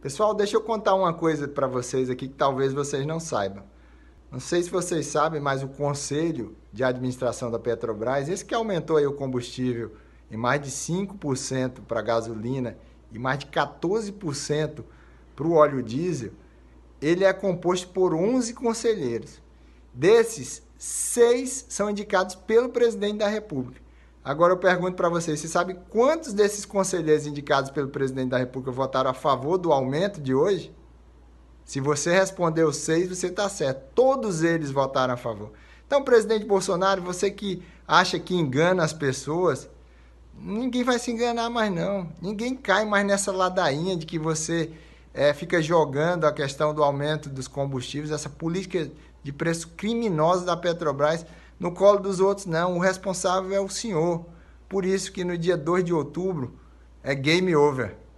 Pessoal, deixa eu contar uma coisa para vocês aqui que talvez vocês não saibam. Não sei se vocês sabem, mas o Conselho de Administração da Petrobras, esse que aumentou aí o combustível em mais de 5% para a gasolina e mais de 14% para o óleo diesel, ele é composto por 11 conselheiros. Desses, seis são indicados pelo presidente da República. Agora eu pergunto para vocês, você sabe quantos desses conselheiros indicados pelo presidente da República votaram a favor do aumento de hoje? Se você respondeu seis, você está certo. Todos eles votaram a favor. Então, presidente Bolsonaro, você que acha que engana as pessoas, ninguém vai se enganar mais não. Ninguém cai mais nessa ladainha de que você é, fica jogando a questão do aumento dos combustíveis, essa política de preço criminosa da Petrobras no colo dos outros, não. O responsável é o senhor. Por isso que no dia 2 de outubro é game over.